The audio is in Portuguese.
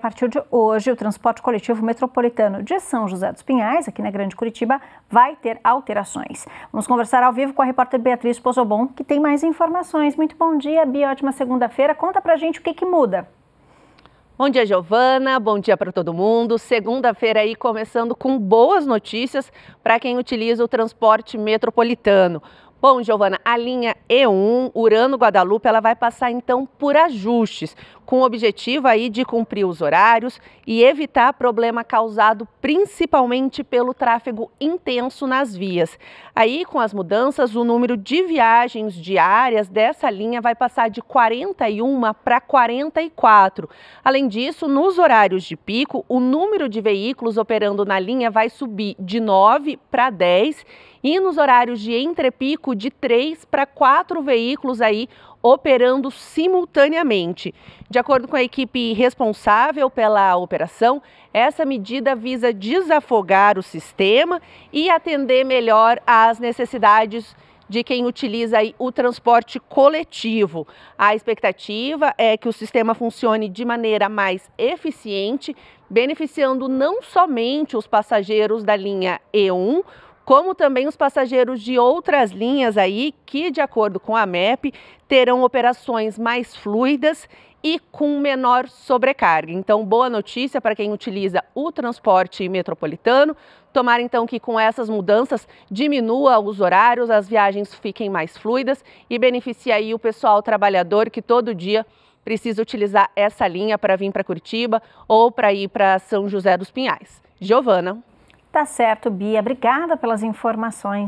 a partir de hoje, o transporte coletivo metropolitano de São José dos Pinhais, aqui na Grande Curitiba, vai ter alterações. Vamos conversar ao vivo com a repórter Beatriz Pozobon, que tem mais informações. Muito bom dia, Bia. Ótima segunda-feira. Conta pra gente o que, que muda. Bom dia, Giovana. Bom dia para todo mundo. Segunda-feira aí começando com boas notícias para quem utiliza o transporte metropolitano. Bom, Giovana, a linha E1, Urano Guadalupe, ela vai passar então por ajustes, com o objetivo aí de cumprir os horários e evitar problema causado principalmente pelo tráfego intenso nas vias. Aí, com as mudanças, o número de viagens diárias dessa linha vai passar de 41 para 44. Além disso, nos horários de pico, o número de veículos operando na linha vai subir de 9 para 10 e nos horários de entrepico, de três para quatro veículos aí operando simultaneamente. De acordo com a equipe responsável pela operação, essa medida visa desafogar o sistema e atender melhor às necessidades de quem utiliza o transporte coletivo. A expectativa é que o sistema funcione de maneira mais eficiente, beneficiando não somente os passageiros da linha E1, como também os passageiros de outras linhas aí que, de acordo com a MEP, terão operações mais fluidas e com menor sobrecarga. Então, boa notícia para quem utiliza o transporte metropolitano. Tomara então que com essas mudanças diminua os horários, as viagens fiquem mais fluidas e beneficie aí o pessoal trabalhador que todo dia precisa utilizar essa linha para vir para Curitiba ou para ir para São José dos Pinhais. Giovana. Tá certo, Bia. Obrigada pelas informações.